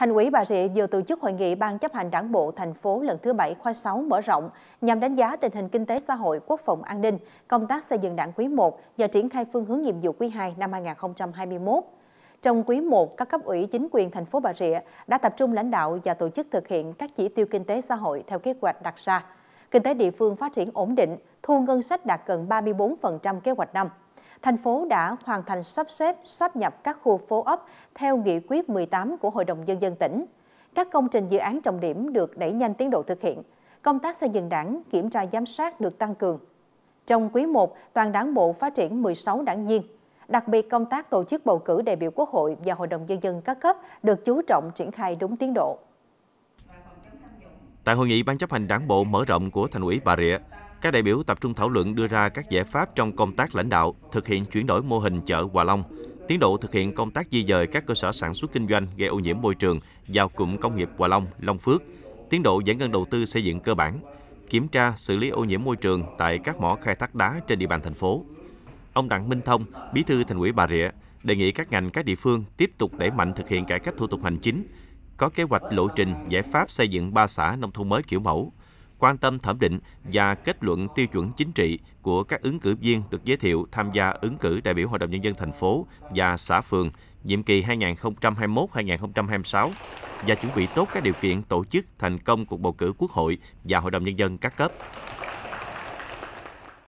Thành ủy Bà Rịa vừa tổ chức hội nghị Ban chấp hành đảng bộ thành phố lần thứ 7 khóa 6 mở rộng nhằm đánh giá tình hình kinh tế xã hội, quốc phòng an ninh, công tác xây dựng đảng quý 1 và triển khai phương hướng nhiệm vụ quý 2 năm 2021. Trong quý 1, các cấp ủy chính quyền thành phố Bà Rịa đã tập trung lãnh đạo và tổ chức thực hiện các chỉ tiêu kinh tế xã hội theo kế hoạch đặt ra. Kinh tế địa phương phát triển ổn định, thu ngân sách đạt gần 34% kế hoạch năm thành phố đã hoàn thành sắp xếp, sắp nhập các khu phố ấp theo nghị quyết 18 của Hội đồng Nhân dân tỉnh. Các công trình dự án trọng điểm được đẩy nhanh tiến độ thực hiện. Công tác xây dựng đảng, kiểm tra giám sát được tăng cường. Trong quý 1, toàn đảng bộ phát triển 16 đảng viên. Đặc biệt, công tác tổ chức bầu cử đại biểu Quốc hội và Hội đồng Nhân dân các cấp được chú trọng triển khai đúng tiến độ. Tại hội nghị ban chấp hành đảng bộ mở rộng của thành ủy Bà Rịa, các đại biểu tập trung thảo luận đưa ra các giải pháp trong công tác lãnh đạo, thực hiện chuyển đổi mô hình chợ Hòa Long, tiến độ thực hiện công tác di dời các cơ sở sản xuất kinh doanh gây ô nhiễm môi trường vào cụm công nghiệp Hòa Long, Long Phước, tiến độ giải ngân đầu tư xây dựng cơ bản, kiểm tra xử lý ô nhiễm môi trường tại các mỏ khai thác đá trên địa bàn thành phố. Ông Đặng Minh Thông, Bí thư Thành ủy Bà Rịa, đề nghị các ngành các địa phương tiếp tục đẩy mạnh thực hiện cải cách thủ tục hành chính, có kế hoạch lộ trình giải pháp xây dựng ba xã nông thôn mới kiểu mẫu, quan tâm thẩm định và kết luận tiêu chuẩn chính trị của các ứng cử viên được giới thiệu tham gia ứng cử đại biểu Hội đồng Nhân dân thành phố và xã phường nhiệm kỳ 2021-2026 và chuẩn bị tốt các điều kiện tổ chức thành công cuộc bầu cử quốc hội và Hội đồng Nhân dân các cấp.